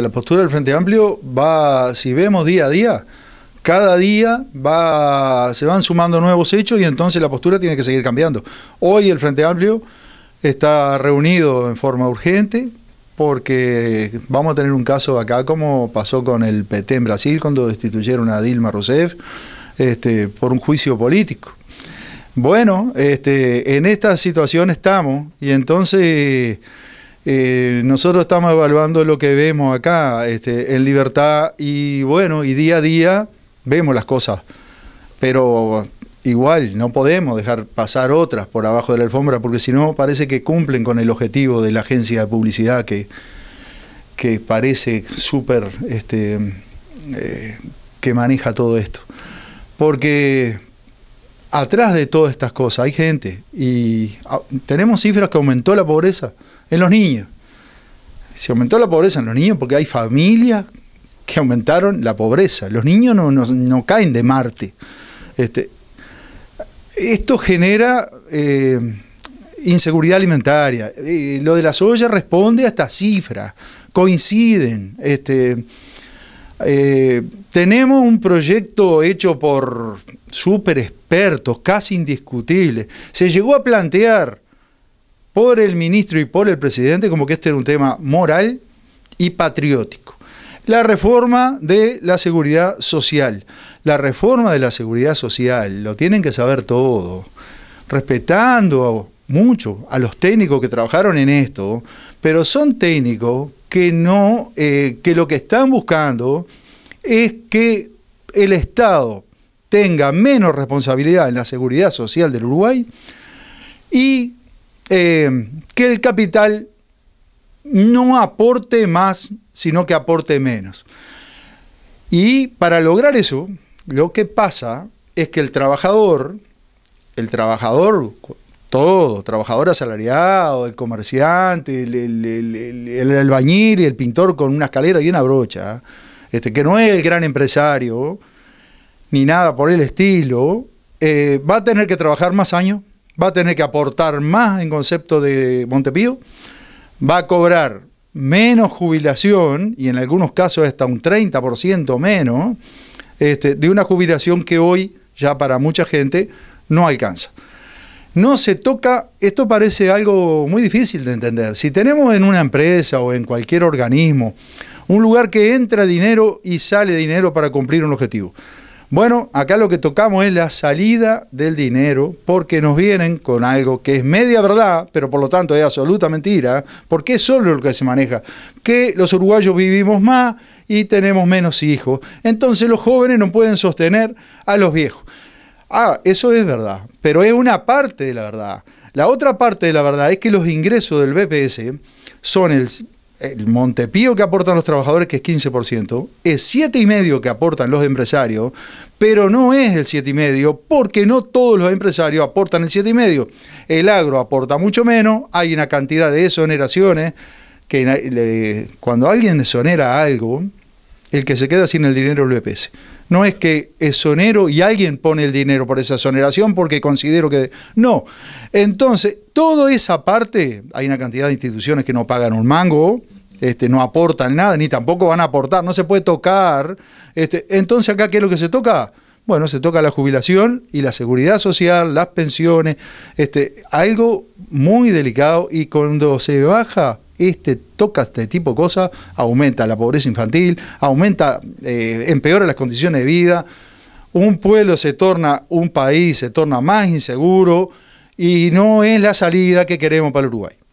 La postura del Frente Amplio va, si vemos día a día, cada día va, se van sumando nuevos hechos y entonces la postura tiene que seguir cambiando. Hoy el Frente Amplio está reunido en forma urgente porque vamos a tener un caso acá como pasó con el PT en Brasil cuando destituyeron a Dilma Rousseff este, por un juicio político. Bueno, este, en esta situación estamos y entonces... Eh, nosotros estamos evaluando lo que vemos acá este, en libertad y bueno, y día a día vemos las cosas, pero igual no podemos dejar pasar otras por abajo de la alfombra porque si no parece que cumplen con el objetivo de la agencia de publicidad que, que parece súper este, eh, que maneja todo esto. Porque atrás de todas estas cosas hay gente y ah, tenemos cifras que aumentó la pobreza en los niños. Se aumentó la pobreza en los niños porque hay familias que aumentaron la pobreza. Los niños no, caen de Marte. Este, esto genera eh, inseguridad alimentaria. Eh, lo de las ollas responde a estas cifras, coinciden. Este, eh, tenemos un proyecto hecho por super expertos, casi indiscutibles. Se llegó a plantear por el ministro y por el presidente como que este era un tema moral y patriótico. La reforma de la seguridad social. La reforma de la seguridad social, lo tienen que saber todo, respetando mucho a los técnicos que trabajaron en esto, pero son técnicos que no, eh, que lo que están buscando es que el Estado tenga menos responsabilidad en la seguridad social del Uruguay y eh, que el capital no aporte más, sino que aporte menos. Y para lograr eso, lo que pasa es que el trabajador, el trabajador todo, trabajador asalariado, el comerciante, el, albañil y el pintor con una escalera y una brocha, este, que no es el gran empresario, ni nada por el estilo, eh, va a tener que trabajar más años, va a tener que aportar más en concepto de Montepío, va a cobrar menos jubilación, y en algunos casos hasta un 30% menos, este, de una jubilación que hoy ya para mucha gente no alcanza no se toca, esto parece algo muy difícil de entender. Si tenemos en una empresa o en cualquier organismo un lugar que entra dinero y sale dinero para cumplir un objetivo. Bueno, acá lo que tocamos es la salida del dinero porque nos vienen con algo que es media verdad, pero por lo tanto es absoluta mentira, porque es solo lo que se maneja, que los uruguayos vivimos más y tenemos menos hijos. Entonces los jóvenes no pueden sostener a los viejos. Ah, eso es verdad, pero es una parte de la verdad. La otra parte de la verdad es que los ingresos del BPS son el, Montepío que aportan los trabajadores, que es 15%, es 7,5% que aportan los empresarios, pero no es el 7,5% porque no todos los empresarios aportan el 7,5%. El agro aporta mucho menos, hay una cantidad de exoneraciones que cuando alguien exonera algo, el que se queda sin el dinero es el BPS. No es que sonero y alguien pone el dinero por esa exoneración porque considero que... No. Entonces, toda esa parte, hay una cantidad de instituciones que no pagan un mango, este, no aportan nada, ni tampoco van a aportar, no se puede tocar. Este, entonces, acá, ¿qué es lo que se toca? Bueno, se toca la jubilación y la seguridad social, las pensiones, este, algo muy delicado y cuando se baja este toca este tipo de cosas, aumenta la pobreza infantil, aumenta, eh, empeora las condiciones de vida, un pueblo se torna, un país se torna más inseguro y no es la salida que queremos para Uruguay.